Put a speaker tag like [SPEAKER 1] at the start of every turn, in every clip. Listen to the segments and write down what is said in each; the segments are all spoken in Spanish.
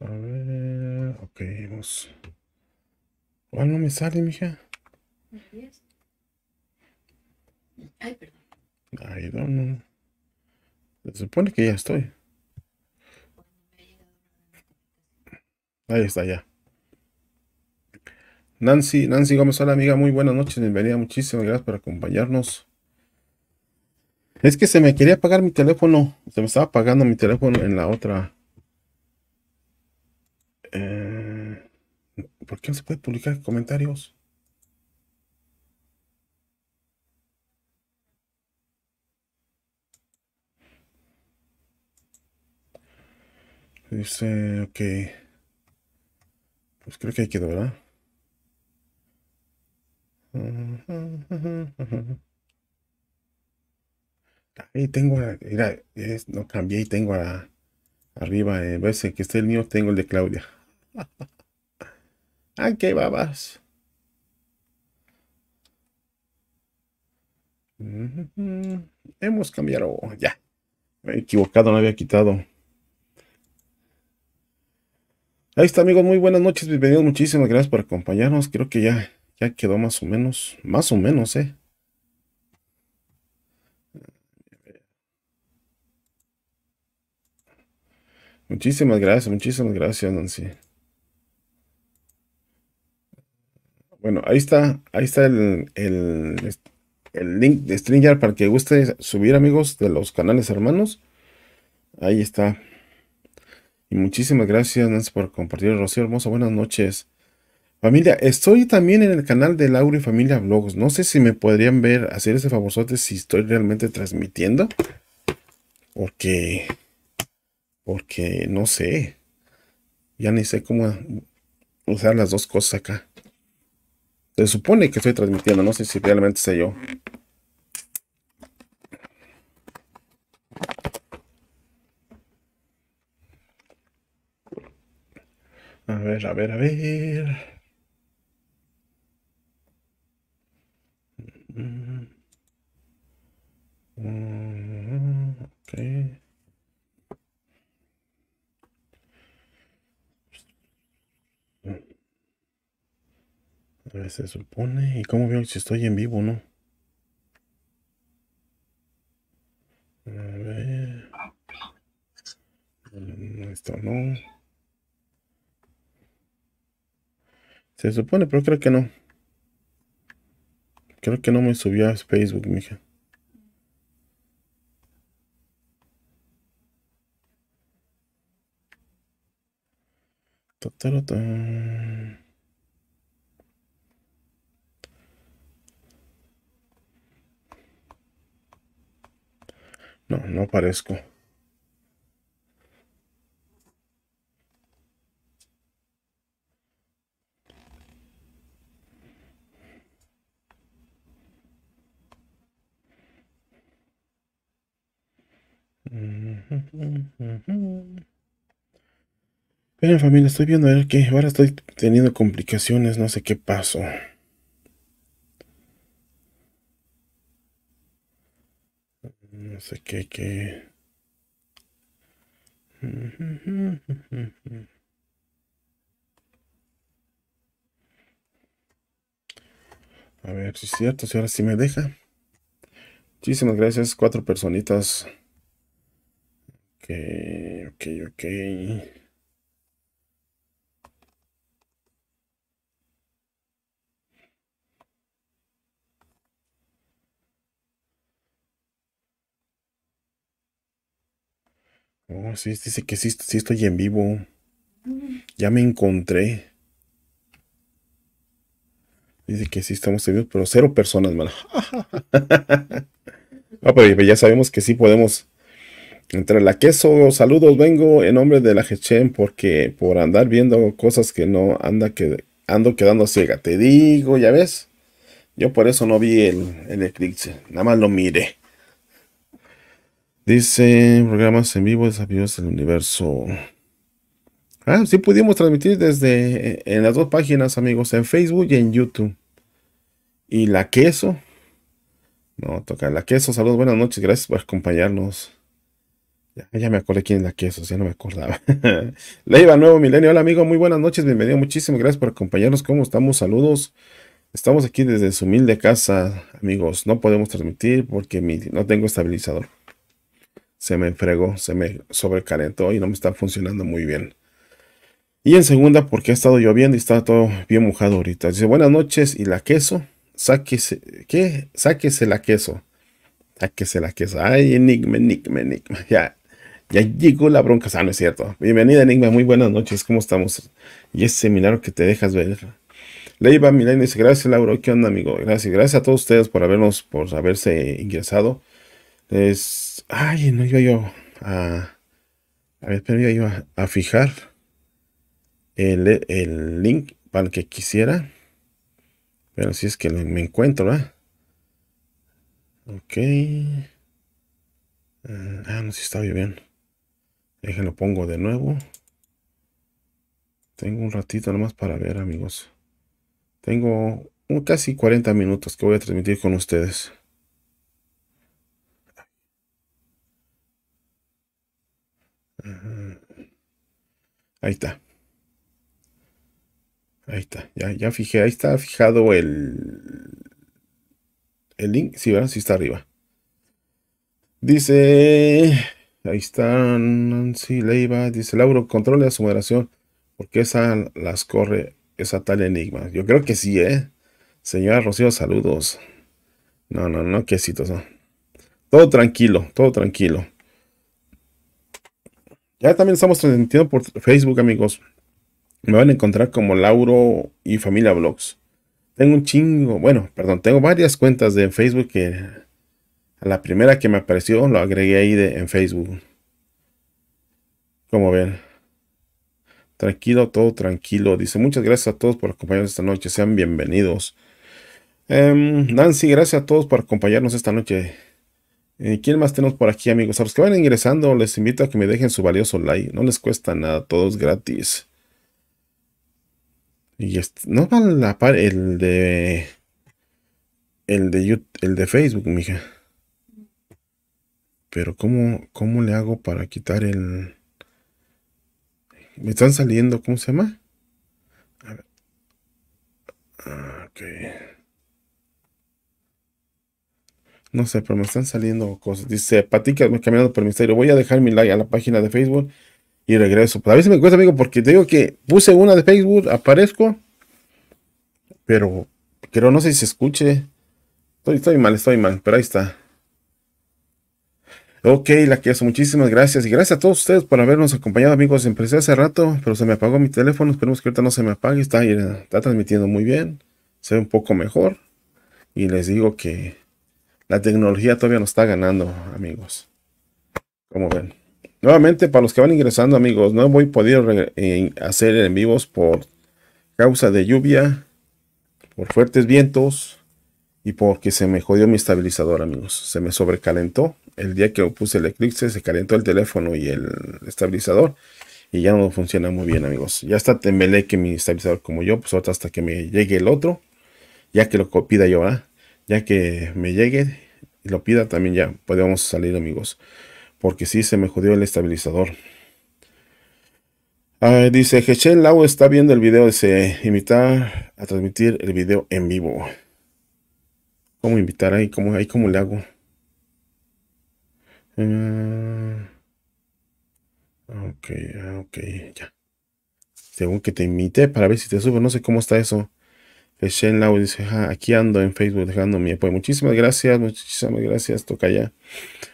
[SPEAKER 1] A ver,
[SPEAKER 2] ok, vamos. ¿Cuál no me sale, mija? Ay, perdón. Ay, no, no. Se supone que ya estoy. Ahí está, ya. Nancy, Nancy Gómez, hola amiga, muy buenas noches, bienvenida, muchísimas gracias por acompañarnos. Es que se me quería apagar mi teléfono, se me estaba apagando mi teléfono en la otra, eh, ¿Por qué no se puede publicar comentarios? Dice, ok. Pues creo que ahí quedó, ¿verdad? Ahí tengo, mira, no cambié y tengo arriba, en vez que esté el mío, tengo el de Claudia. Ay, qué babas. Hemos cambiado. Ya. Me he equivocado, no había quitado. Ahí está, amigos. Muy buenas noches. Bienvenidos. Muchísimas gracias por acompañarnos. Creo que ya, ya quedó más o menos. Más o menos, ¿eh? Muchísimas gracias, muchísimas gracias, Nancy. Bueno, ahí está, ahí está el, link de stringer para que guste subir amigos de los canales hermanos. Ahí está. Y muchísimas gracias por compartir, Rocío Hermoso. Buenas noches. Familia, estoy también en el canal de Lauro y Familia Vlogs. No sé si me podrían ver, hacer ese favorzote si estoy realmente transmitiendo. Porque, porque no sé. Ya ni sé cómo usar las dos cosas acá. Se supone que estoy transmitiendo, no sé si realmente sé yo. A ver, a ver, a ver. Mm, mm, mm. Pues, se supone. ¿Y cómo veo si estoy en vivo o no? A ver. Mm, esto no. Se supone, pero creo que no. Creo que no me subió a Facebook, mija. No, no parezco. Pero familia, estoy viendo a ver que ahora estoy teniendo complicaciones, no sé qué pasó. No sé qué, qué. A ver si es cierto, si ahora sí me deja. Muchísimas gracias, cuatro personitas. Ok, ok, ok. Oh, sí, dice que sí, estoy en vivo. Ya me encontré. Dice que sí estamos en vivo, pero cero personas, mano. Ah, ya sabemos que sí podemos entrar. La queso, saludos, vengo en nombre de la Jechen porque por andar viendo cosas que no anda que ando quedando ciega. Te digo, ya ves. Yo por eso no vi el, el eclipse. Nada más lo miré. Dice, programas en vivo, desafíos del universo. Ah, sí pudimos transmitir desde eh, en las dos páginas, amigos, en Facebook y en YouTube. Y la queso. No, toca la queso. Saludos, buenas noches, gracias por acompañarnos. Ya, me acordé quién es la queso, ya no me acordaba. Leiva, nuevo milenio. Hola, amigo, muy buenas noches, bienvenido, muchísimas gracias por acompañarnos. ¿Cómo estamos? Saludos. Estamos aquí desde su humilde casa, amigos. No podemos transmitir porque mi, no tengo estabilizador se me enfregó, se me sobrecalentó y no me está funcionando muy bien. Y en segunda, porque ha estado lloviendo y está todo bien mojado ahorita. Dice, buenas noches y la queso, sáquese, ¿qué? Sáquese la queso. Sáquese la queso. Ay, enigma, enigma, enigma. Ya, ya llegó la bronca. no es cierto. Bienvenida, enigma. Muy buenas noches. ¿Cómo estamos? Y ese seminario que te dejas ver. Leiva Milán dice, gracias Lauro, ¿qué onda amigo? Gracias, gracias a todos ustedes por habernos, por haberse ingresado. Es Ay, no iba yo a. A ver, pero yo a, fijar el, link para el que quisiera. Pero si es que me encuentro, Ok. Ah, ah no si está bien. Déjenlo pongo de nuevo. Tengo un ratito nomás para ver, amigos. Tengo casi 40 minutos que voy a transmitir con ustedes. Ahí está. Ahí está, ya, ya fijé, ahí está fijado el, el link, sí, ¿verdad? si está arriba. Dice, ahí está le iba dice Lauro, controle a su moderación, porque esa las corre esa tal enigma. Yo creo que sí, ¿eh? Señora Rocío, saludos. No, no, no, quesitos, Todo tranquilo, todo tranquilo. Ya también estamos transmitiendo por Facebook, amigos. Me van a encontrar como Lauro y Familia Blogs. Tengo un chingo, bueno, perdón, tengo varias cuentas de Facebook que a la primera que me apareció lo agregué ahí de, en Facebook. Como ven. Tranquilo, todo tranquilo. Dice, muchas gracias a todos por acompañarnos esta noche. Sean bienvenidos. Em, Nancy, gracias a todos por acompañarnos esta noche. Eh, ¿Quién más tenemos por aquí, amigos? A los que van ingresando, les invito a que me dejen su valioso like. No les cuesta nada, todos gratis. Y este, no va la par el de. El de, YouTube, el de Facebook, mija. Pero, ¿cómo, ¿cómo le hago para quitar el. Me están saliendo, ¿cómo se llama? A ver. Ah, ok. No sé, pero me están saliendo cosas. Dice, Patica, caminando por el misterio. Voy a dejar mi like a la página de Facebook y regreso. Pues a veces me cuesta, amigo, porque te digo que puse una de Facebook, aparezco, pero creo, no sé si se escuche. Estoy, mal, estoy mal, pero ahí está. Ok, la que muchísimas gracias. Y gracias a todos ustedes por habernos acompañado, amigos. Empecé hace rato, pero se me apagó mi teléfono. Esperemos que ahorita no se me apague. Está, está transmitiendo muy bien. Se ve un poco mejor. Y les digo que la tecnología todavía nos está ganando, amigos. Como ven. Nuevamente, para los que van ingresando, amigos, no voy podido eh, hacer en vivos por causa de lluvia, por fuertes vientos y porque se me jodió mi estabilizador, amigos. Se me sobrecalentó. El día que puse el eclipse, se calentó el teléfono y el estabilizador y ya no funciona muy bien, amigos. Ya está que mi estabilizador como yo, pues hasta que me llegue el otro, ya que lo pida yo, ¿verdad? Ya que me llegue y lo pida también ya podemos salir amigos. Porque si sí, se me jodió el estabilizador. Ah, dice, Hechel Lau está viendo el video, dice, invitar a transmitir el video en vivo. ¿Cómo invitar ahí? ¿Cómo, ahí cómo le hago? Ah, ok, ah, ok, ya. Según que te invite para ver si te sube, no sé cómo está eso. Shane Lau dice, aquí ando en Facebook dejando mi apoyo. Muchísimas gracias, muchísimas gracias, toca ya.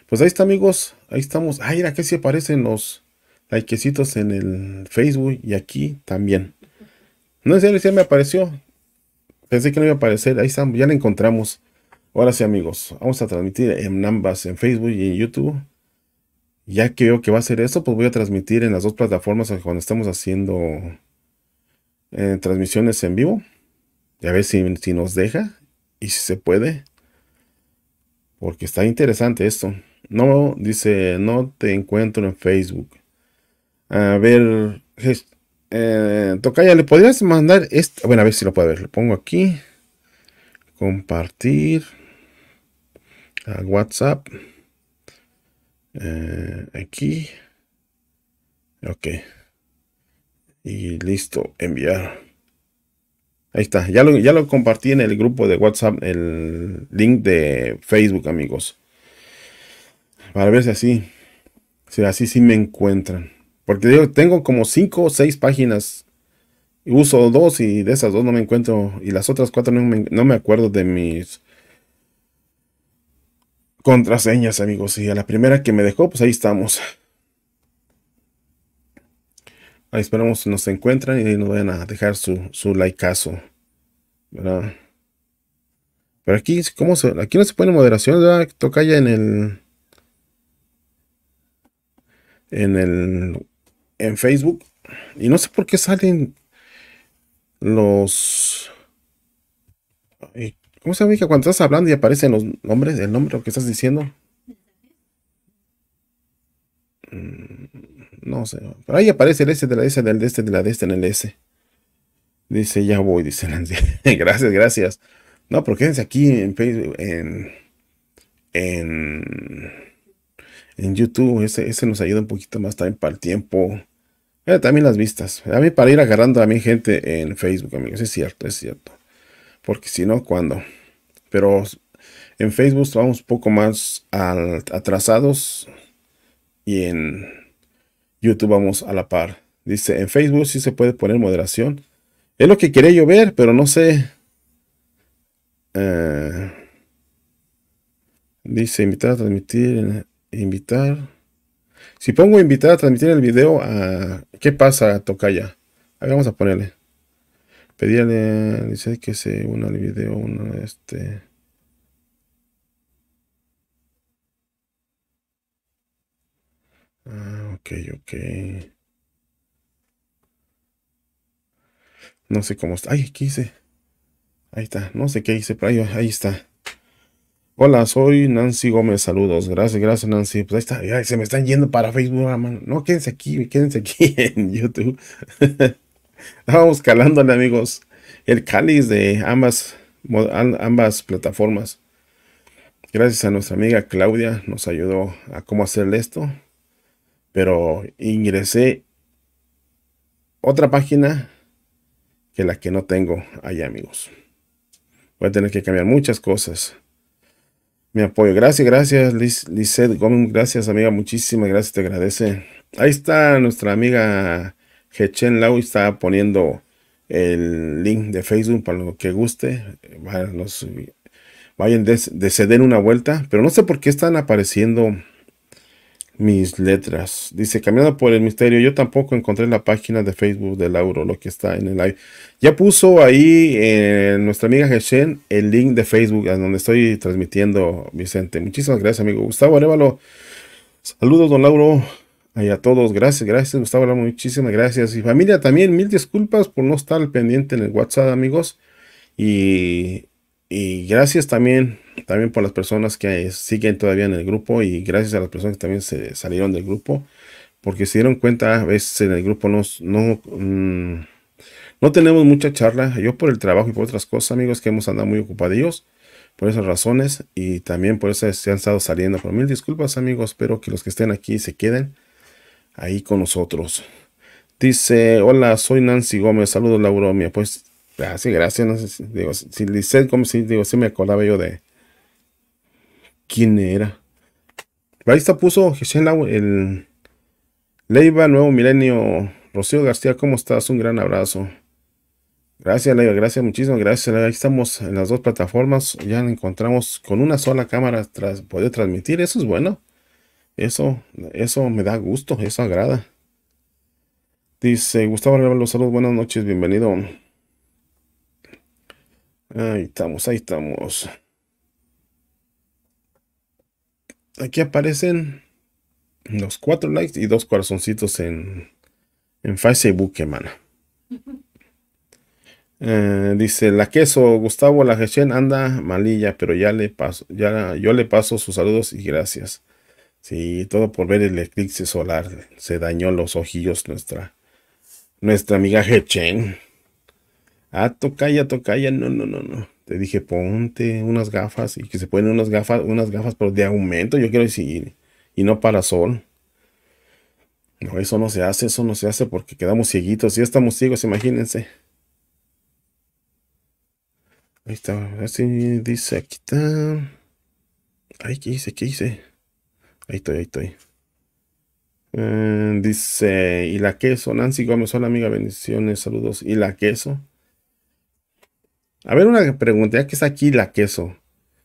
[SPEAKER 2] Pues ahí está, amigos, ahí estamos. Ay, mira, que si aparecen los likecitos en el Facebook y aquí también. No sé si ya me apareció. Pensé que no iba a aparecer. Ahí estamos, ya la encontramos. Ahora sí, amigos, vamos a transmitir en ambas, en Facebook y en YouTube. Ya que veo que va a ser eso, pues voy a transmitir en las dos plataformas cuando estamos haciendo eh, transmisiones en vivo a ver si, nos deja y si se puede. Porque está interesante esto. No, dice, no te encuentro en Facebook. A ver, eh, Tocaya, ¿le podrías mandar esto? Bueno, a ver si lo puedo ver. Le pongo aquí. Compartir. A WhatsApp. Eh, aquí. Ok. Y listo, enviar. Ahí está, ya lo, ya lo compartí en el grupo de WhatsApp, el link de Facebook, amigos. Para ver si así, si así sí me encuentran. Porque yo tengo como 5 o 6 páginas. Uso dos y de esas dos no me encuentro. Y las otras cuatro no me, no me acuerdo de mis contraseñas, amigos. Y a la primera que me dejó, pues ahí estamos. Ahí esperamos que nos encuentran y nos vayan a dejar su, su likeazo. ¿Verdad? Pero aquí, ¿cómo aquí no se pone moderación, Toca ya en el. En el. En Facebook. Y no sé por qué salen los. ¿Cómo se llama? Cuando estás hablando y aparecen los nombres, el nombre, lo que estás diciendo. Mm. No sé. Pero ahí aparece el S de la S del este de la de este en el S. Dice, ya voy, dice gracias, gracias. No, pero quédense aquí en Facebook, en, en, en YouTube. Ese, nos ayuda un poquito más también para el tiempo. también las vistas. A mí para ir agarrando a mi gente en Facebook, amigos. Es cierto, es cierto. Porque si no, ¿cuándo? Pero en Facebook vamos un poco más atrasados. Y en YouTube vamos a la par. Dice, en Facebook si se puede poner moderación. Es lo que quería yo ver, pero no sé. Eh, dice, invitar a transmitir, eh, invitar. Si pongo invitar a transmitir el video, a ah, ¿qué pasa, Tocaya? ya vamos a ponerle. Pedirle, dice que se una el video, este... Ah, ok, ok. No sé cómo está. Ay, ¿qué hice? Ahí está. No sé qué hice, para ahí, ahí está. Hola, soy Nancy Gómez. Saludos. Gracias, gracias, Nancy. Pues ahí está. se me están yendo para Facebook. Ah, no, quédense aquí, quédense aquí en YouTube. Estábamos calándole, amigos, el cáliz de ambas, ambas plataformas. Gracias a nuestra amiga Claudia, nos ayudó a cómo hacerle esto pero ingresé otra página que la que no tengo Ahí, amigos. Voy a tener que cambiar muchas cosas. Mi apoyo. Gracias, gracias, Liz, Lizeth Gracias, amiga. Muchísimas gracias, te agradece. Ahí está nuestra amiga Hechen Lau. Está poniendo el link de Facebook para lo que guste. vayan, de, una vuelta. Pero no sé por qué están apareciendo mis letras. Dice, caminando por el misterio, yo tampoco encontré la página de Facebook de Lauro, lo que está en el live. Ya puso ahí en eh, nuestra amiga Geshen el link de Facebook a donde estoy transmitiendo, Vicente. Muchísimas gracias, amigo. Gustavo Arevalo, saludos, don Lauro. a todos, gracias, gracias, Gustavo muchísimas gracias. Y familia también, mil disculpas por no estar pendiente en el WhatsApp, amigos. Y, y gracias también también por las personas que siguen todavía en el grupo y gracias a las personas que también se salieron del grupo, porque se dieron cuenta, a veces en el grupo no, no, mm, no tenemos mucha charla, yo por el trabajo y por otras cosas, amigos, que hemos andado muy ocupados por esas razones y también por eso se han estado saliendo. Por mil disculpas, amigos, espero que los que estén aquí se queden ahí con nosotros. Dice, hola, soy Nancy Gómez, saludos Lauromia. Pues, así, ah, gracias, gracias. Digo, si digo, sí me acordaba yo de, quién era. ahí está puso Gisela, el Leiva, Nuevo Milenio, Rocío García, ¿cómo estás? Un gran abrazo. Gracias, Leiva, gracias, muchísimas gracias. Ahí estamos en las dos plataformas, ya nos encontramos con una sola cámara tras poder transmitir, eso es bueno. Eso, eso me da gusto, eso agrada. Dice Gustavo Levalo, los saludos, buenas noches, bienvenido. Ahí estamos, ahí estamos. aquí aparecen los cuatro likes y dos corazoncitos en, en Facebook, hermana. Eh, dice la queso Gustavo la recién anda malilla, pero ya le paso, ya yo le paso sus saludos y gracias. Sí, todo por ver el eclipse solar. Se dañó los ojillos nuestra nuestra amiga Hechen. Ah, toca toca ya, no, no, no, no. Te dije, ponte unas gafas y que se ponen unas gafas, unas gafas, pero de aumento, yo quiero decir, y no para sol. No, eso no se hace, eso no se hace porque quedamos cieguitos. Ya estamos ciegos, imagínense. Ahí está, así dice, aquí está. Ay, ¿qué hice? ¿Qué hice? Ahí estoy, ahí estoy. Eh, dice, ¿y la queso? Nancy Gómez, hola amiga, bendiciones, saludos. ¿Y la queso? A ver, una pregunta, ya que está aquí la queso.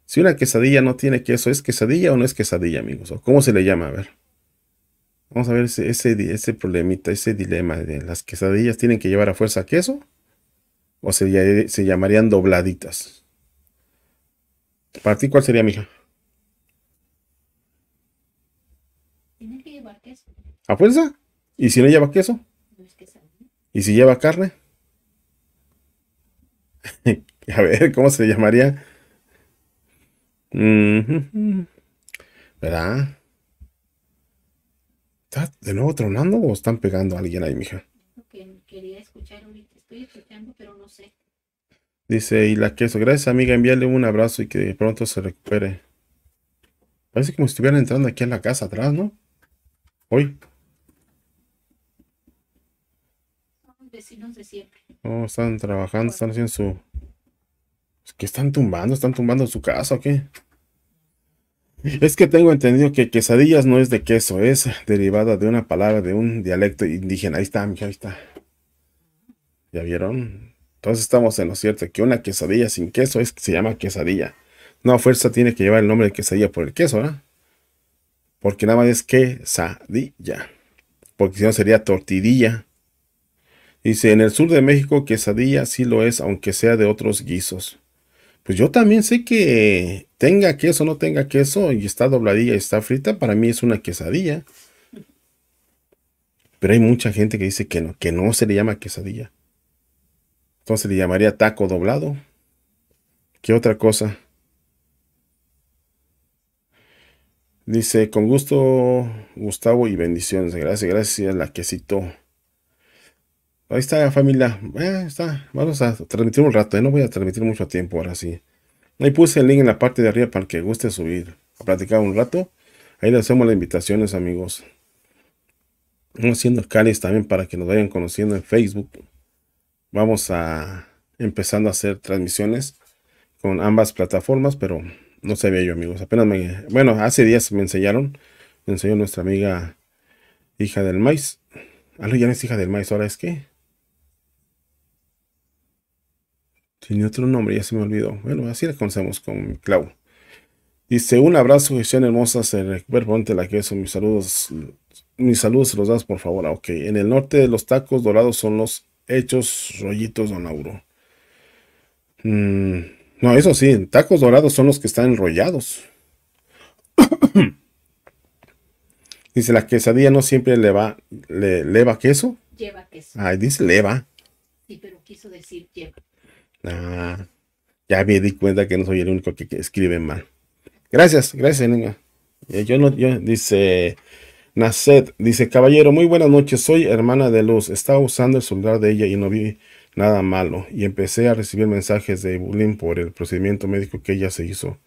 [SPEAKER 2] Si una quesadilla no tiene queso, ¿es quesadilla o no es quesadilla, amigos? ¿O cómo se le llama? A ver. Vamos a ver ese, ese, problemita, ese dilema de las quesadillas tienen que llevar a fuerza queso o se, se llamarían dobladitas. ¿Para ti cuál sería, mija?
[SPEAKER 1] Tiene que llevar queso.
[SPEAKER 2] ¿A fuerza? ¿Y si no lleva queso? No es quesadilla. ¿Y si lleva carne? A ver, ¿cómo se llamaría? ¿Verdad? ¿Está de nuevo tronando o están pegando a alguien ahí, mija? Dice, y la queso, gracias amiga, envíale un abrazo y que pronto se recupere. Parece como si estuvieran entrando aquí en la casa atrás, ¿no? Hoy.
[SPEAKER 1] Vecinos de siempre.
[SPEAKER 2] No, oh, están trabajando, están haciendo su que están tumbando? ¿Están tumbando su casa o qué? Es que tengo entendido que quesadillas no es de queso, es derivada de una palabra de un dialecto indígena. Ahí está, mija, ahí está. ¿Ya vieron? Entonces estamos en lo cierto, que una quesadilla sin queso es, se llama quesadilla. No, fuerza tiene que llevar el nombre de quesadilla por el queso, ¿verdad? ¿eh? Porque nada más es quesadilla. Porque si no sería tortidilla. Dice, en el sur de México quesadilla sí lo es, aunque sea de otros guisos pues yo también sé que tenga queso o no tenga queso y está dobladilla y está frita, para mí es una quesadilla. Pero hay mucha gente que dice que no, que no se le llama quesadilla. Entonces le llamaría taco doblado. ¿Qué otra cosa? Dice, con gusto, Gustavo, y bendiciones. Gracias, gracias, la quesito. Ahí está, familia. Eh, está. Vamos a transmitir un rato. Eh, no voy a transmitir mucho tiempo ahora sí. Ahí puse el link en la parte de arriba para que guste subir a platicar un rato. Ahí le hacemos las invitaciones, amigos. Vamos haciendo cáliz también para que nos vayan conociendo en Facebook. Vamos a empezando a hacer transmisiones con ambas plataformas, pero no sabía yo, amigos. Apenas me. Bueno, hace días me enseñaron. Me enseñó nuestra amiga hija del maíz. Ah, ya no es hija del maíz, ahora es que. Tiene otro nombre, ya se me olvidó. Bueno, así la conocemos con Clau. Dice, un abrazo, gestión Hermosa, se recupera Ponte la queso. Mis saludos, mis saludos se los das, por favor. Ah, ok, en el norte de los tacos dorados son los hechos rollitos, don Auro. Mm, no, eso sí, tacos dorados son los que están enrollados. dice, la quesadilla no siempre le va, le, leva queso.
[SPEAKER 1] Lleva queso. Ay, dice leva. Sí, pero quiso decir lleva.
[SPEAKER 2] Ah, ya me di cuenta que no soy el único que, escribe mal. Gracias, gracias, niña. Eh, yo no, yo, dice Nacet, dice, caballero, muy buenas noches, soy hermana de luz. Estaba usando el celular de ella y no vi nada malo. Y empecé a recibir mensajes de bullying por el procedimiento médico que ella se hizo.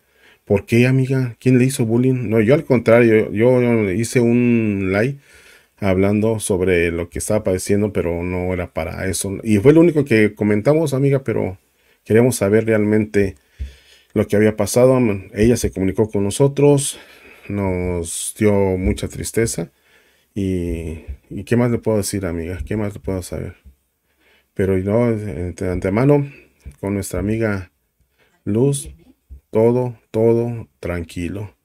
[SPEAKER 2] ¿Por qué, amiga? ¿Quién le hizo bullying? No, yo al contrario, yo, yo hice un Like hablando sobre lo que estaba padeciendo, pero no era para eso. Y fue lo único que comentamos, amiga, pero Queremos saber realmente lo que había pasado. Ella se comunicó con nosotros, nos dio mucha tristeza. Y, qué más le puedo decir, amiga, qué más le puedo saber. Pero no, de antemano, con nuestra amiga Luz, todo, todo tranquilo.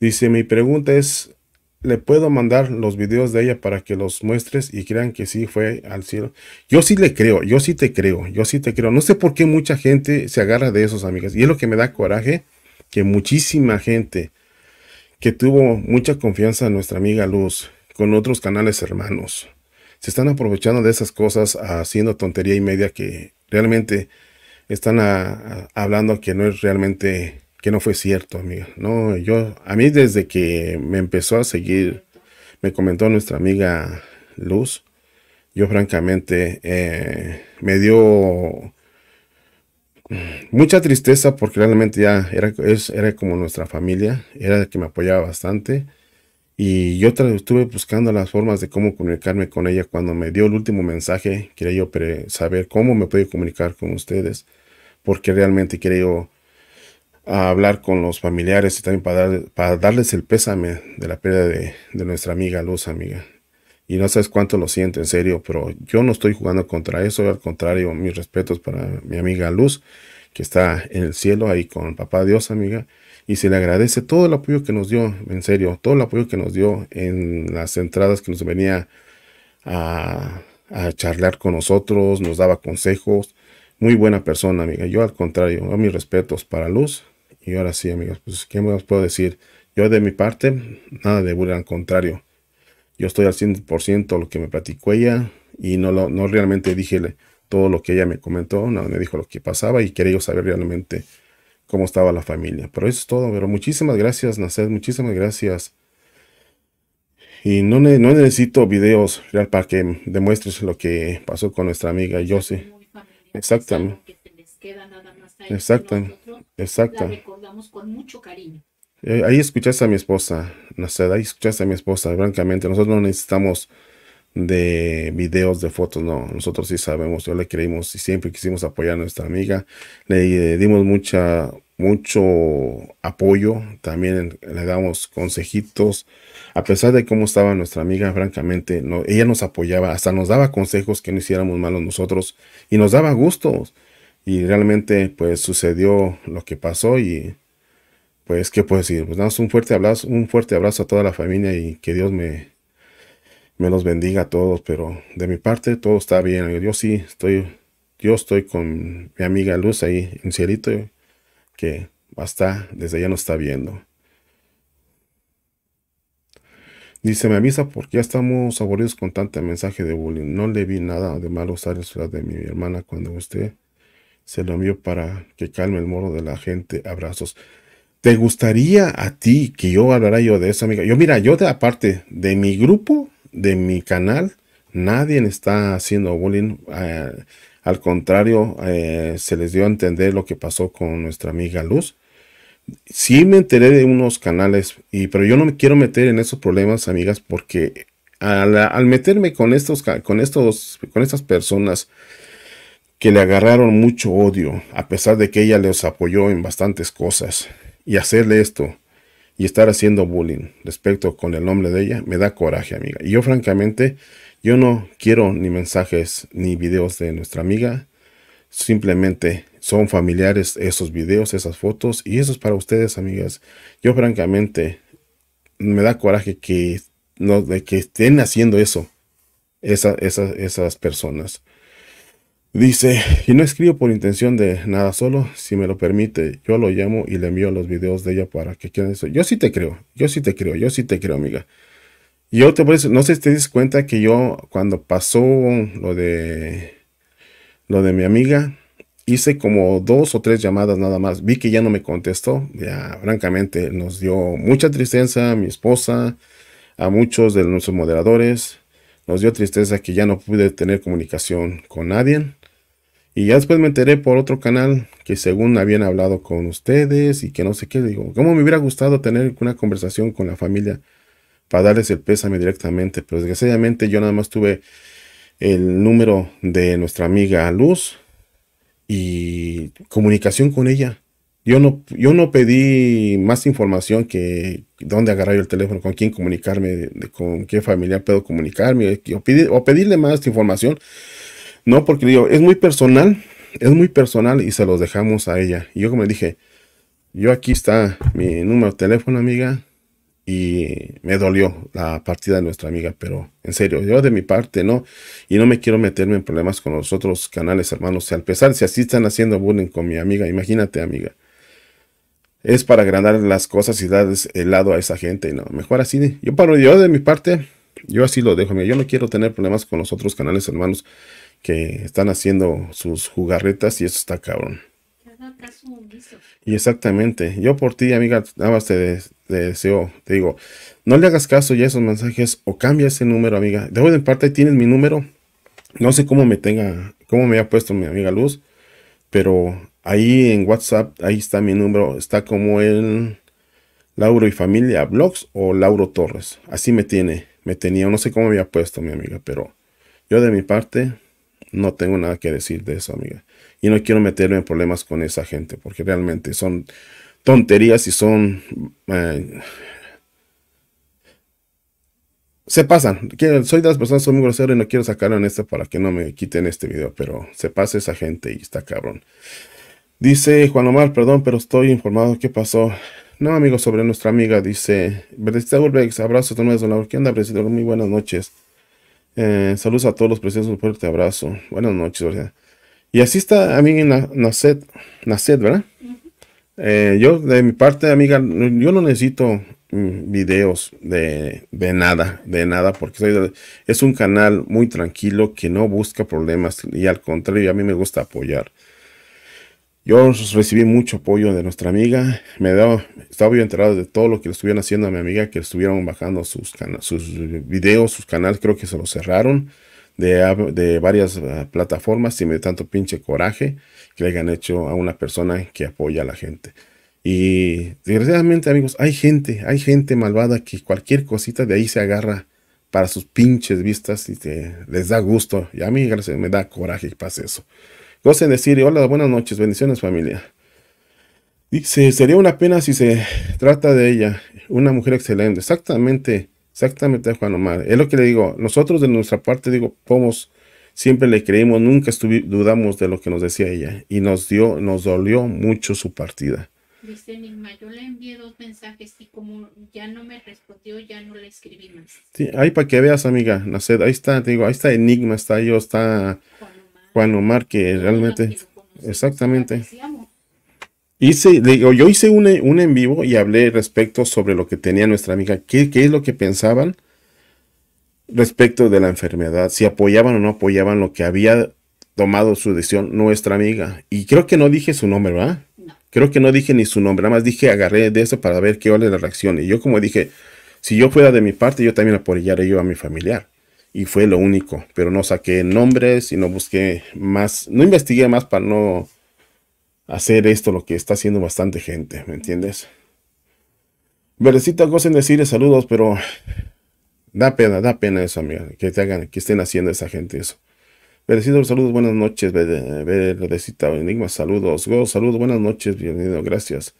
[SPEAKER 2] Dice, mi pregunta es, le puedo mandar los videos de ella para que los muestres y crean que sí fue al cielo. Yo sí le creo, yo sí te creo, yo sí te creo. No sé por qué mucha gente se agarra de esos, amigas. Y es lo que me da coraje, que muchísima gente que tuvo mucha confianza en nuestra amiga Luz, con otros canales hermanos, se están aprovechando de esas cosas haciendo tontería y media que realmente están ah, ah, hablando que no es realmente que no fue cierto, amiga. No, yo, a mí desde que me empezó a seguir, me comentó nuestra amiga Luz, yo francamente eh, me dio mucha tristeza porque realmente ya era, era como nuestra familia, era la que me apoyaba bastante. Y yo estuve buscando las formas de cómo comunicarme con ella. Cuando me dio el último mensaje, quería yo saber cómo me podía comunicar con ustedes, porque realmente quería a hablar con los familiares y también para, darles el pésame de la pérdida de, nuestra amiga Luz, amiga. Y no sabes cuánto lo siento, en serio, pero yo no estoy jugando contra eso, al contrario, mis respetos para mi amiga Luz, que está en el cielo ahí con el papá Dios, amiga, y se le agradece todo el apoyo que nos dio, en serio, todo el apoyo que nos dio en las entradas que nos venía a, charlar con nosotros, nos daba consejos, muy buena persona, amiga. Yo al contrario, mis respetos para Luz y ahora sí, amigos, pues, ¿qué más puedo decir? Yo de mi parte, nada de burla, al contrario. Yo estoy al 100% lo que me platicó ella y no, no realmente dije todo lo que ella me comentó, nada, me dijo lo que pasaba y quería yo saber realmente cómo estaba la familia. Pero eso es todo, pero muchísimas gracias, Nacer, muchísimas gracias. Y no, no necesito videos real para que demuestres lo que pasó con nuestra amiga sé. Exactamente. Exacto, exacto. recordamos con mucho cariño. Eh, ahí escuchaste a mi esposa, Naced, ahí escuchaste a mi esposa, francamente. Nosotros no necesitamos de videos, de fotos, no. Nosotros sí sabemos, yo le creímos y siempre quisimos apoyar a nuestra amiga. Le eh, dimos mucha, mucho apoyo, también le damos consejitos. A pesar de cómo estaba nuestra amiga, francamente, no, ella nos apoyaba, hasta nos daba consejos que no hiciéramos malos nosotros y nos daba gustos y realmente pues sucedió lo que pasó y pues qué puedo decir, pues nada, un fuerte abrazo, un fuerte abrazo a toda la familia y que Dios me, me los bendiga a todos, pero de mi parte todo está bien, yo sí estoy, yo estoy con mi amiga Luz ahí en Cielito, que hasta desde ya no está viendo. Dice, me avisa porque ya estamos aburridos con tanto mensaje de bullying. No le vi nada de malo usar el de mi hermana cuando usted se lo envió para que calme el moro de la gente. Abrazos. ¿Te gustaría a ti que yo hablara yo de esa amiga? Yo, mira, yo de aparte de mi grupo, de mi canal, nadie está haciendo bullying. Ah, al contrario, eh, se les dio a entender lo que pasó con nuestra amiga Luz. Sí me enteré de unos canales, y, pero yo no me quiero meter en esos problemas, amigas, porque al, al meterme con estos, con estos, con estas personas que le agarraron mucho odio, a pesar de que ella les apoyó en bastantes cosas. Y hacerle esto y estar haciendo bullying respecto con el nombre de ella me da coraje, amiga. Y yo francamente, yo no quiero ni mensajes ni videos de nuestra amiga. Simplemente son familiares esos videos, esas fotos. Y eso es para ustedes, amigas. Yo francamente, me da coraje que, no, de que estén haciendo eso. esas personas. Dice, y no escribo por intención de nada, solo si me lo permite, yo lo llamo y le envío los videos de ella para que quieran eso. Yo sí te creo, yo sí te creo, yo sí te creo, amiga. Y yo te por eso, no sé si te das cuenta que yo cuando pasó lo de lo de mi amiga, hice como dos o tres llamadas nada más. Vi que ya no me contestó, ya francamente nos dio mucha tristeza a mi esposa, a muchos de nuestros moderadores. Nos dio tristeza que ya no pude tener comunicación con nadie. Y ya después me enteré por otro canal que según habían hablado con ustedes y que no sé qué, digo, ¿cómo me hubiera gustado tener una conversación con la familia para darles el pésame directamente? Pero pues, desgraciadamente yo nada más tuve el número de nuestra amiga Luz y comunicación con ella. Yo no, yo no pedí más información que dónde agarrar yo el teléfono, con quién comunicarme, con qué familia puedo comunicarme, o pedirle más información no, porque digo, es muy personal, es muy personal y se los dejamos a ella. Y yo como le dije, yo aquí está mi número de teléfono, amiga, y me dolió la partida de nuestra amiga, pero en serio, yo de mi parte no, y no me quiero meterme en problemas con los otros canales hermanos, y al pesar si así están haciendo bullying con mi amiga, imagínate amiga, es para agrandar las cosas y dar el lado a esa gente, y no, mejor así, yo, yo de mi parte, yo así lo dejo, yo no quiero tener problemas con los otros canales hermanos, que están haciendo sus jugarretas y eso está cabrón. Y exactamente, yo por ti, amiga, nada más te, deseo, te digo, no le hagas caso ya a esos mensajes o cambia ese número, amiga. De hoy en parte tienes mi número. No sé cómo me tenga, cómo me ha puesto mi amiga Luz, pero ahí en WhatsApp, ahí está mi número, está como el Lauro y Familia Blogs o Lauro Torres. Así me tiene, me tenía, no sé cómo había puesto mi amiga, pero yo de mi parte no tengo nada que decir de eso, amiga. Y no quiero meterme en problemas con esa gente, porque realmente son tonterías y son... Eh, se pasan. Soy de las personas, soy muy grosero y no quiero sacar en para que no me quiten este video, pero se pasa esa gente y está cabrón. Dice Juan Omar, perdón, pero estoy informado qué pasó. No, amigo, sobre nuestra amiga, dice, abrazo Urbex, abrazos de ¿qué onda, Muy buenas noches. Eh, saludos a todos los presentes, un fuerte abrazo. Buenas noches, Y así está, amiga mí ¿verdad? Eh, yo, de mi parte, amiga, yo no necesito mm, videos de, nada, de nada, porque es un canal muy tranquilo que no busca problemas y al contrario, a mí me gusta apoyar. Yo recibí mucho apoyo de nuestra amiga. Me estaba yo enterado de todo lo que le estuvieron haciendo a mi amiga, que estuvieron bajando sus, sus videos, sus canales, creo que se los cerraron de, varias ah, plataformas y me dio tanto pinche coraje que le hayan hecho a una persona que apoya a la gente. Y desgraciadamente, amigos, hay gente, hay gente malvada que cualquier cosita de ahí se agarra para sus pinches vistas y te, les da gusto. Y a mí, me da coraje que pase eso. Gocen decir, hola, buenas noches, bendiciones familia. Dice, sería una pena si se trata de ella, una mujer excelente. Exactamente, exactamente Juan Omar. Es lo que le digo, nosotros de nuestra parte, digo, pomos, siempre le creímos, nunca dudamos de lo que nos decía ella. Y nos dio, nos dolió mucho su partida.
[SPEAKER 1] Dice Enigma, yo le envié dos mensajes y como ya no me respondió, ya no le escribí más.
[SPEAKER 2] Sí, ahí para que veas, amiga, Naced, ahí está, digo, ahí está Enigma, está yo, está... Juan Omar, que realmente, exactamente. Hice, digo, yo hice un, en vivo y hablé respecto sobre lo que tenía nuestra amiga, qué, qué es lo que pensaban respecto de la enfermedad, si apoyaban o no apoyaban lo que había tomado su decisión nuestra amiga. Y creo que no dije su nombre, ¿verdad? Creo que no dije ni su nombre, nada más dije, agarré de eso para ver qué vale la reacción. Y yo como dije, si yo fuera de mi parte, yo también apoyaré yo a mi familiar y fue lo único, pero no saqué nombres y no busqué más, no investigué más para no hacer esto lo que está haciendo bastante gente, ¿me entiendes? Verdecita gocen decirle saludos, pero da pena, da pena eso, amiga, que te hagan, que estén haciendo esa gente eso. Verdecito, saludos, buenas noches, Verdecita, Enigma, saludos, Go, saludos, buenas noches, bienvenido, gracias.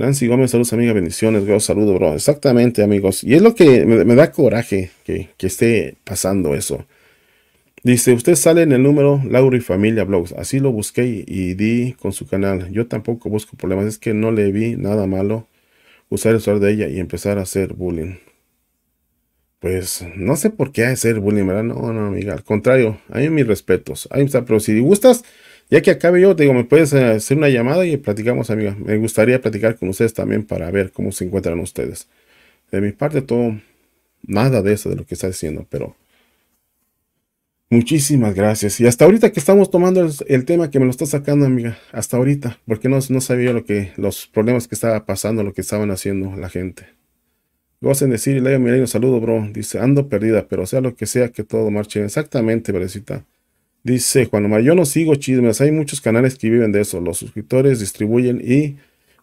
[SPEAKER 2] Nancy Gómez, saludos amiga, bendiciones, veo saludo, bro. Exactamente, amigos. Y es lo que me, da coraje que, esté pasando eso. Dice, usted sale en el número Laura y Familia Blogs. Así lo busqué y, di con su canal. Yo tampoco busco problemas, es que no le vi nada malo usar el usuario de ella y empezar a hacer bullying. Pues no sé por qué hacer bullying, ¿verdad? No, no, amiga. Al contrario, hay mis respetos. Ahí está, pero si gustas, ya que acabe yo, te digo, me puedes eh, hacer una llamada y platicamos, amiga. Me gustaría platicar con ustedes también para ver cómo se encuentran ustedes. De mi parte, todo, nada de eso, de lo que está diciendo, pero muchísimas gracias. Y hasta ahorita que estamos tomando el, tema que me lo está sacando, amiga, hasta ahorita, porque no, sabía lo que, los problemas que estaba pasando, lo que estaban haciendo la gente. hacen decir, Leo un saludo, bro. Dice, ando perdida, pero sea lo que sea, que todo marche. Exactamente, parecita. Dice Juan Omar, yo no sigo chismes, hay muchos canales que viven de eso, los suscriptores distribuyen y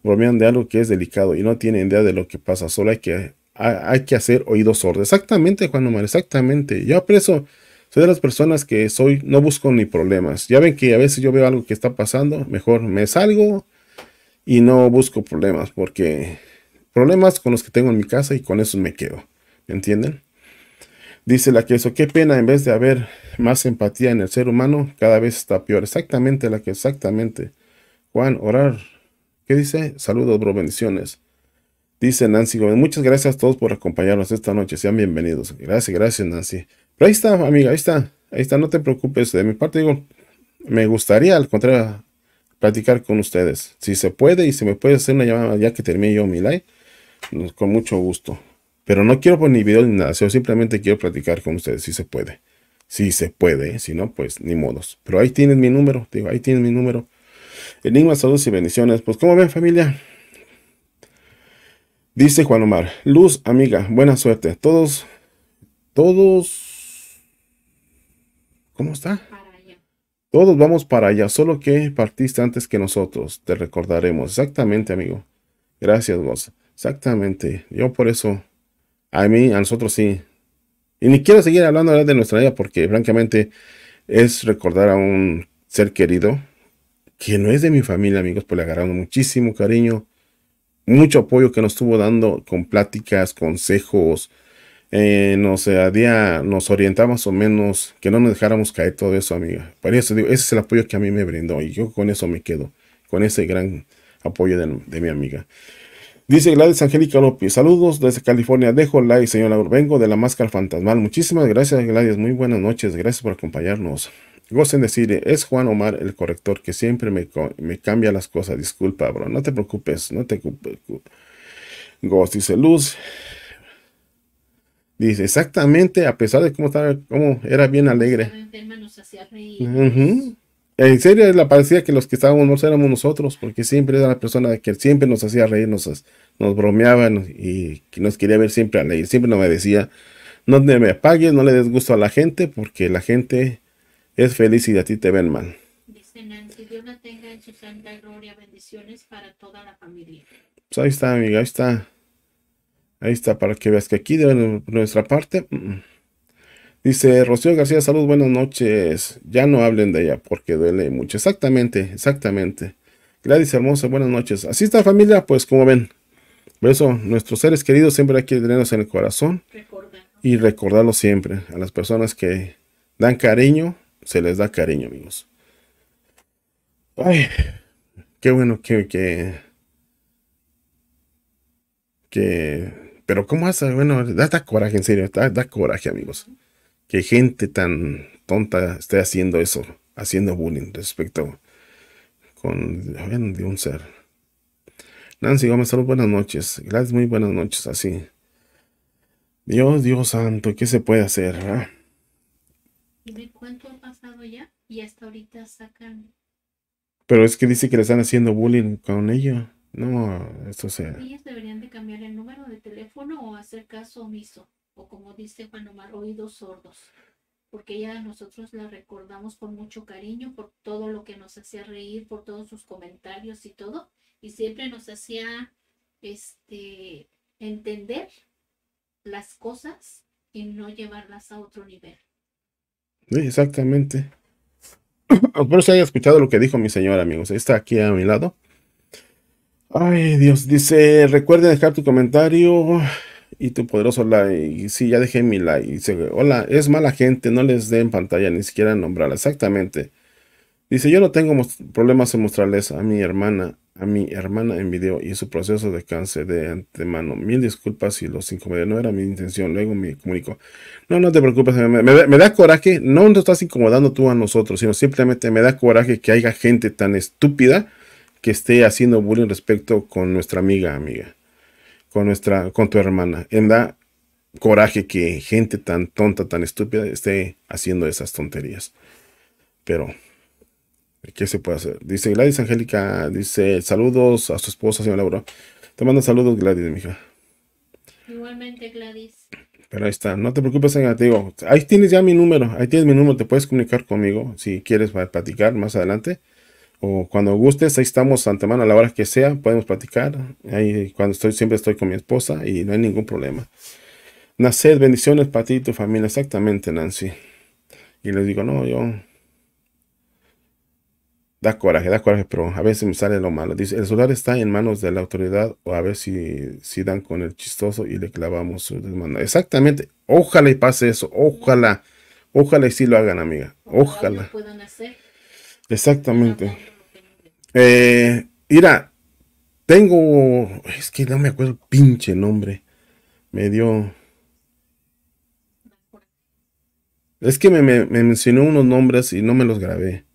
[SPEAKER 2] bromean de algo que es delicado y no tienen idea de lo que pasa, solo hay que, hay, que hacer oídos sordos. Exactamente, Juan Omar, exactamente. Yo eso soy de las personas que soy, no busco ni problemas. Ya ven que a veces yo veo algo que está pasando, mejor me salgo y no busco problemas, porque problemas con los que tengo en mi casa y con eso me quedo. ¿Me entienden? Dice la que eso, qué pena, en vez de haber más empatía en el ser humano, cada vez está peor. Exactamente la que, exactamente. Juan, orar. ¿Qué dice? Saludos, bro, bendiciones. Dice Nancy muchas gracias a todos por acompañarnos esta noche. Sean bienvenidos. Gracias, gracias, Nancy. Pero ahí está, amiga, ahí está. Ahí está, no te preocupes. De mi parte, digo, me gustaría, al contrario, platicar con ustedes. Si se puede y si me puede hacer una llamada ya que termine yo mi live, con mucho gusto. Pero no quiero poner ni videos ni nada, yo simplemente quiero platicar con ustedes si se puede. Si se puede, si no, pues ni modos. Pero ahí tienen mi número, digo, ahí tienen mi número. Enigmas, saludos y bendiciones. Pues, ¿cómo ven, familia? Dice Juan Omar, Luz, amiga, buena suerte. Todos, todos, ¿cómo está? Todos vamos para allá, solo que partiste antes que nosotros, te recordaremos. Exactamente, amigo. Gracias, vos. Exactamente. Yo por eso a mí, a nosotros sí. Y ni quiero seguir hablando de nuestra vida porque francamente es recordar a un ser querido que no es de mi familia, amigos, pues le agarramos muchísimo cariño, mucho apoyo que nos estuvo dando con pláticas, consejos, eh, nos, día, nos orientaba o menos que no nos dejáramos caer todo eso, amiga. Por eso digo, ese es el apoyo que a mí me brindó y yo con eso me quedo, con ese gran apoyo de, de mi amiga. Dice Gladys Angélica López, saludos desde California, dejo like, señora vengo de la máscara fantasmal. Muchísimas gracias, Gladys, muy buenas noches, gracias por acompañarnos. Gocen decir, es Juan Omar el corrector que siempre me, cambia las cosas. Disculpa, bro, no te preocupes, no te preocupes. Ghost dice Luz. Dice, exactamente, a pesar de cómo, estaba, cómo era bien alegre. En serio, la parecía que los que estábamos éramos nosotros, porque siempre era la persona que siempre nos hacía reír, nos, bromeaban y nos quería ver siempre a alegre. Siempre nos decía, no me apagues, no le des gusto a la gente, porque la gente es feliz y a ti te ven mal.
[SPEAKER 1] Dice Nancy, Dios la tenga en su santa gloria, bendiciones para toda la
[SPEAKER 2] familia. Pues ahí está, amiga, ahí está. Ahí está, para que veas que aquí de nuestra parte... Mm, Dice Rocío García, salud, buenas noches. Ya no hablen de ella porque duele mucho. Exactamente, exactamente. Gladys Hermosa, buenas noches. Así está familia, pues como ven. Por eso nuestros seres queridos siempre hay que tenerlos en el corazón y recordarlo siempre. A las personas que dan cariño, se les da cariño, amigos. Ay, qué bueno que... que, pero cómo hace, bueno, da, coraje, en serio, da coraje, amigos que gente tan tonta esté haciendo eso, haciendo bullying respecto con de un ser. Nancy Gómez, salud, buenas noches. Gracias, muy buenas noches, así. Dios, Dios santo, ¿qué se puede hacer?
[SPEAKER 1] ¿Y ah? cuánto ha pasado ya y hasta ahorita sacan.
[SPEAKER 2] Pero es que dice que le están haciendo bullying con ella. No, esto sea.
[SPEAKER 1] Ellas deberían de cambiar el número de teléfono o hacer caso omiso o como dice Juan Omar, oídos sordos, porque ella nosotros la recordamos con mucho cariño por todo lo que nos hacía reír, por todos sus comentarios y todo, y siempre nos hacía este entender las cosas y no llevarlas a otro nivel.
[SPEAKER 2] Sí, exactamente. Espero se haya escuchado lo que dijo mi señora, amigos. Está aquí a mi lado. Ay, Dios, dice, recuerden dejar tu comentario y tu poderoso like. Y sí, ya dejé mi like. dice, hola, es mala gente, no les dé en pantalla, ni siquiera nombrarla. Exactamente. Dice, yo no tengo problemas en mostrarles a mi hermana, a mi hermana en video y su proceso de cáncer de antemano. Mil disculpas si los incomodé, no era mi intención. Luego me comunico. No, no te preocupes, me, me da coraje, no nos estás incomodando tú a nosotros, sino simplemente me da coraje que haya gente tan estúpida que esté haciendo bullying respecto con nuestra amiga, amiga con nuestra, con tu hermana. En da coraje que gente tan tonta, tan estúpida esté haciendo esas tonterías. Pero, ¿qué se puede hacer? Dice Gladys Angélica, dice saludos a su esposa, señora Laura. Te mando saludos, Gladys, mija.
[SPEAKER 1] Igualmente, Gladys.
[SPEAKER 2] Pero ahí está, no te preocupes, digo, ahí tienes ya mi número, ahí tienes mi número, te puedes comunicar conmigo si quieres platicar más adelante o cuando gustes, ahí estamos antemano a la hora que sea, podemos platicar. Ahí cuando estoy, siempre estoy con mi esposa y no hay ningún problema. Naced, bendiciones para ti y tu familia. Exactamente, Nancy. Y les digo, no, yo. Da coraje, da coraje, pero a veces me sale lo malo. Dice, el celular está en manos de la autoridad o a ver si, si dan con el chistoso y le clavamos su demanda. Exactamente. Ojalá y pase eso. Ojalá. Ojalá y sí lo hagan, amiga. Ojalá. Ojalá. Exactamente. Eh, mira, tengo, es que no me acuerdo pinche nombre. Me dio... Es que me, me, mencionó unos nombres y no me los grabé.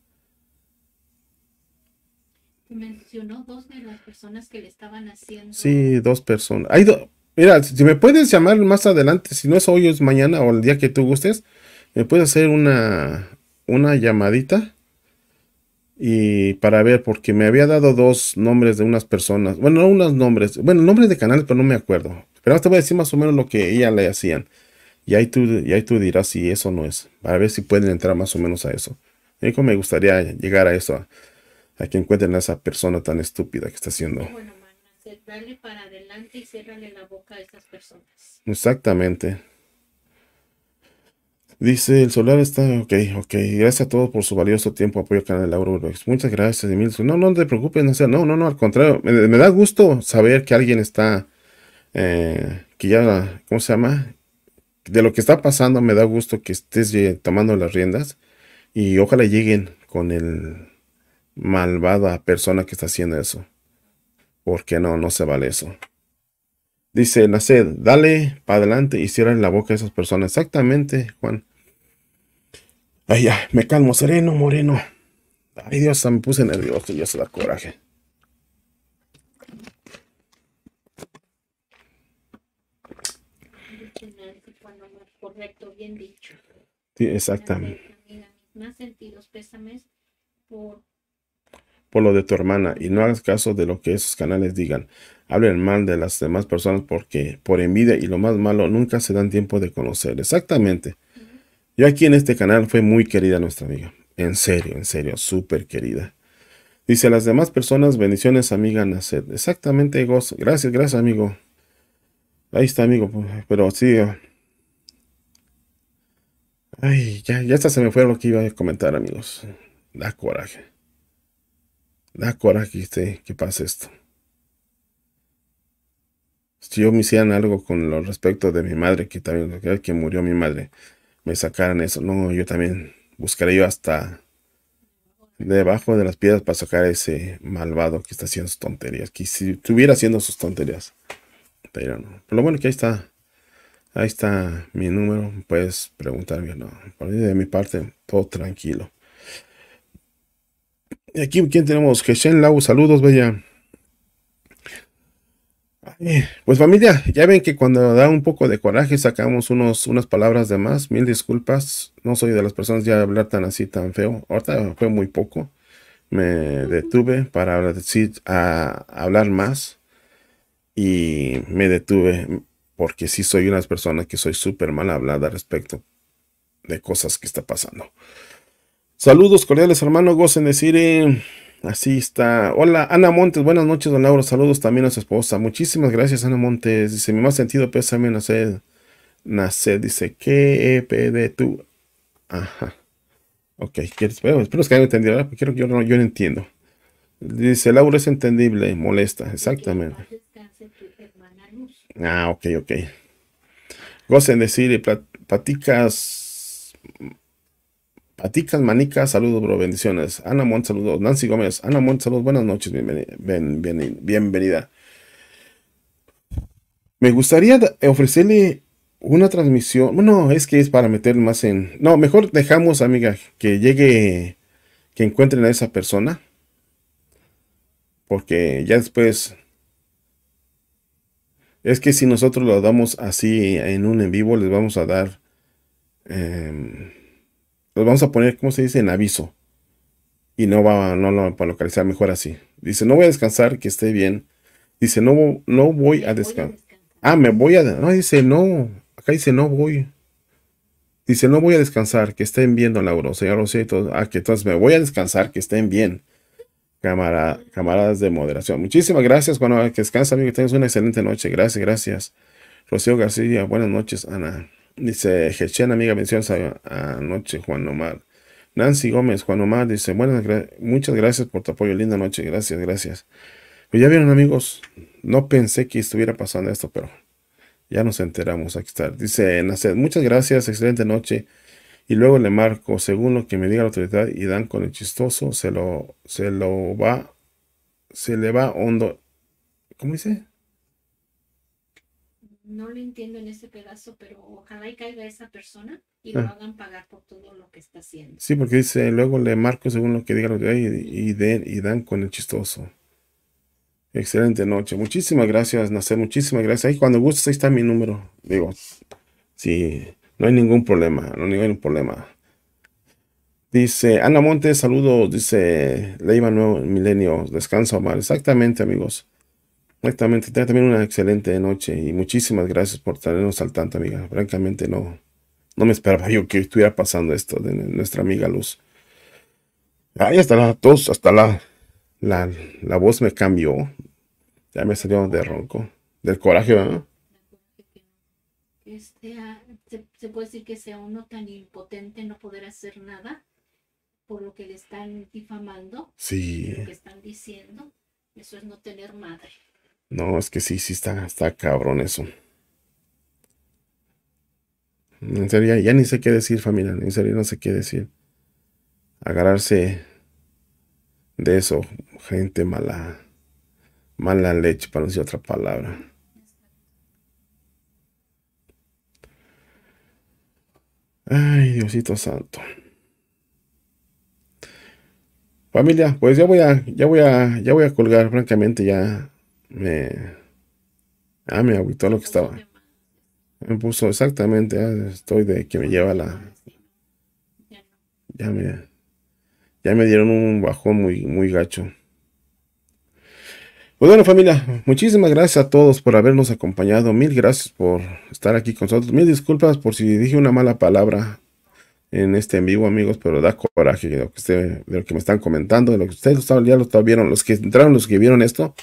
[SPEAKER 1] Mencionó dos de las personas que le estaban haciendo.
[SPEAKER 2] Sí, dos personas. Hay Mira, si me puedes llamar más adelante, si no es hoy, es mañana o el día que tú gustes, me puedes hacer una, una llamadita y para ver, porque me había dado dos nombres de unas personas, bueno, no unos nombres, bueno, nombres de canales, pero no me acuerdo. Pero te voy a decir más o menos lo que ella le hacían. Y ahí tú, y ahí tú dirás si eso no es, A ver si pueden entrar más o menos a eso. me gustaría llegar a eso, a, que encuentren a esa persona tan estúpida que está haciendo.
[SPEAKER 1] Bueno, dale para adelante y la boca a esas personas.
[SPEAKER 2] Exactamente. Dice, el solar está, ok, ok. Gracias a todos por su valioso tiempo, apoyo al canal de Laura Muchas gracias, Emilio. No, no te preocupes, no no, no, no, al contrario. Me, da gusto saber que alguien está, eh, que ya, ¿cómo se llama? De lo que está pasando, me da gusto que estés tomando las riendas y ojalá lleguen con el malvada persona que está haciendo eso. Porque no, no se vale eso. Dice Naced, dale para adelante y cierra la boca a esas personas. Exactamente, Juan. Ay, me calmo, sereno, moreno. Ay, Dios, me puse nervioso, ya se da coraje.
[SPEAKER 1] correcto, bien dicho.
[SPEAKER 2] exactamente. por... por lo de tu hermana y no hagas caso de lo que esos canales digan. Hablen mal de las demás personas porque por envidia y lo más malo nunca se dan tiempo de conocer. Exactamente. Yo aquí en este canal fue muy querida nuestra amiga. En serio, en serio, súper querida. Dice las demás personas, bendiciones amiga Naced. Exactamente, gozo. Gracias, gracias amigo. Ahí está amigo, pues, pero sí. Eh. Ay, ya, ya hasta se me fue lo que iba a comentar amigos. Da coraje. Da coraje que pase esto. Si yo me hicieran algo con lo respecto de mi madre, que también que murió mi madre me sacaran eso. No, yo también buscaré yo hasta debajo de las piedras para sacar ese malvado que está haciendo sus tonterías. Que si estuviera haciendo sus tonterías. Pero lo bueno que ahí está. Ahí está mi número. Puedes preguntarme. No. Por de mi parte, todo tranquilo. Y aquí, ¿quién tenemos? Geshen Lau, saludos, bella. Pues familia, ya ven que cuando da un poco de coraje sacamos unos, unas palabras de más. Mil disculpas, no soy de las personas ya hablar tan así, tan feo. Ahorita fue muy poco. Me detuve para decir, a hablar más y me detuve porque sí soy una persona que soy súper mal hablada respecto de cosas que está pasando. Saludos cordiales hermano, gocen de Siri. Así está. Hola, Ana Montes. Buenas noches, don Lauro. Saludos también a su esposa. Muchísimas gracias, Ana Montes. Dice, mi más sentido pésame nacer. Nacer. Dice, ¿qué EP de tú? Ajá. Ok, espero, que hayan entendido, que yo no, yo no entiendo. Dice, Lauro es entendible, molesta. Exactamente. Ah, ok, ok. Gocen decir y platicas Paticas, Manica, saludos, bro, bendiciones. Ana Mont, saludos. Nancy Gómez, Ana Mont, saludos, buenas noches, bienvenida. Me gustaría ofrecerle una transmisión. Bueno, es que es para meter más en. No, mejor dejamos, amiga, que llegue, que encuentren a esa persona. Porque ya después. Es que si nosotros lo damos así en un en vivo, les vamos a dar. Em, los pues vamos a poner, ¿cómo se dice? En aviso. Y no va, no localizar, mejor así. Dice, no voy a descansar, que esté bien. Dice, no, no voy a descansar. Ah, me voy a... No, dice, no. Acá dice, no voy. Dice, no voy a descansar, que estén viendo don Lauro. Señor Rocío y Ah, que entonces me voy a descansar, que estén bien. camaradas de moderación. Muchísimas gracias, bueno, que descansa, bien. que tengas una excelente noche. Gracias, gracias. Rocío García, buenas noches, Ana. Dice Gerchen, amiga, menciones anoche, Juan Omar. Nancy Gómez, Juan Omar, dice, buenas, muchas gracias por tu apoyo, linda noche, gracias, gracias. Pues ya vieron amigos, no pensé que estuviera pasando esto, pero ya nos enteramos, aquí está. Dice Naced, muchas gracias, excelente noche. Y luego le marco, según lo que me diga la autoridad, y dan con el chistoso, se lo, se lo va, se le va hondo. ¿Cómo dice?
[SPEAKER 1] no lo entiendo en ese pedazo, pero ojalá y caiga esa persona y lo hagan pagar por todo lo que está haciendo.
[SPEAKER 2] Sí, porque dice, luego le marco según lo que diga lo que hay y, y dan con el chistoso. Excelente noche. Muchísimas gracias, Nacer. Muchísimas gracias. Ahí cuando gustes, ahí está mi número. Digo, sí, no hay ningún problema. No hay ningún problema. Dice Ana Montes, saludos. Dice Leiva Nuevo Milenio. Descansa, Omar. Exactamente, amigos. Exactamente, tenga también una excelente noche y muchísimas gracias por traernos al tanto, amiga. Francamente, no, no me esperaba yo que estuviera pasando esto de nuestra amiga Luz. ahí hasta la tos, hasta la, la, voz me cambió. Ya me salió de ronco. Del coraje, ¿verdad?
[SPEAKER 1] se, puede decir que sea uno tan impotente no poder hacer nada por lo que le están difamando, sí. lo que están diciendo. Eso es no tener madre.
[SPEAKER 2] No, es que sí, sí está, está cabrón eso. En serio, ya, ni sé qué decir, familia. En serio, no sé qué decir. Agarrarse de eso, gente mala, mala leche, para no decir otra palabra. Ay, Diosito santo. Familia, pues ya voy a, ya voy a, ya voy a colgar, francamente, ya me. Ah, me agüitó lo que estaba. Me puso exactamente, ah, estoy de que me lleva la. Ya me. Ya me dieron un bajón muy, muy gacho. Pues bueno, familia, muchísimas gracias a todos por habernos acompañado. Mil gracias por estar aquí con nosotros. Mil disculpas por si dije una mala palabra en este en vivo, amigos, pero da coraje de lo que, de lo que me están comentando, de lo que ustedes ya lo vieron, los que entraron, los que vieron esto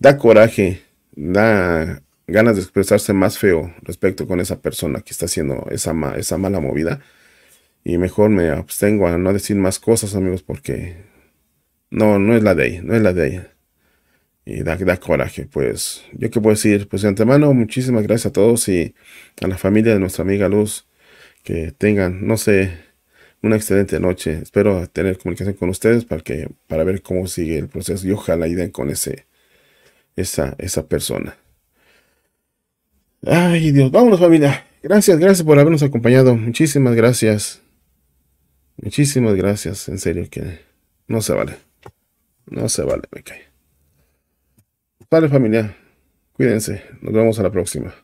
[SPEAKER 2] da coraje, da ganas de expresarse más feo respecto con esa persona que está haciendo esa, esa mala movida. Y mejor me abstengo a no decir más cosas, amigos, porque no, no es la de ella, no es la de ella. Y da, da coraje, pues. Yo qué puedo decir, pues de antemano, muchísimas gracias a todos y a la familia de nuestra amiga Luz. Que tengan, no sé, una excelente noche. Espero tener comunicación con ustedes para, que, para ver cómo sigue el proceso y ojalá ayuden con ese esa, persona. Ay, Dios, vámonos familia. Gracias, gracias por habernos acompañado. Muchísimas gracias. Muchísimas gracias. En serio, que no se vale. No se vale, me cae. Vale familia. Cuídense. Nos vemos a la próxima.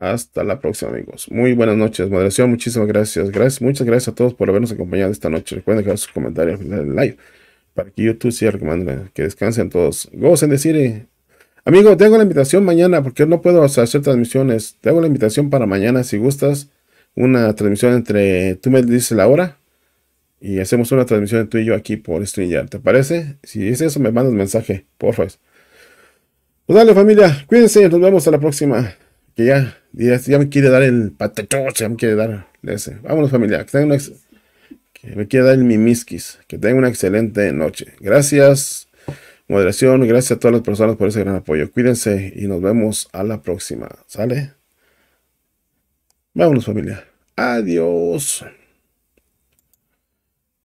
[SPEAKER 2] Hasta la próxima, amigos. Muy buenas noches. Moderación, muchísimas gracias. Gracias, muchas gracias a todos por habernos acompañado esta noche. Recuerden dejar sus comentarios en el del live para que YouTube sea Que descansen todos. Gocen de Siri. Amigo, tengo la invitación mañana porque no puedo hacer transmisiones. Te hago la invitación para mañana si gustas. Una transmisión entre tú me dices la hora y hacemos una transmisión tú y yo aquí por StreamYard. ¿Te parece? Si es eso, me mandas mensaje, porfa. Pues dale, familia. Cuídense. Nos vemos a la próxima. Que ya, ya, me quiere dar el patecho, Ya me quiere dar ese. Vámonos, familia. Que tengan eh, me queda el mimiskis. Que tengan una excelente noche. Gracias, moderación. Gracias a todas las personas por ese gran apoyo. Cuídense y nos vemos a la próxima. ¿Sale? Vámonos, familia. Adiós.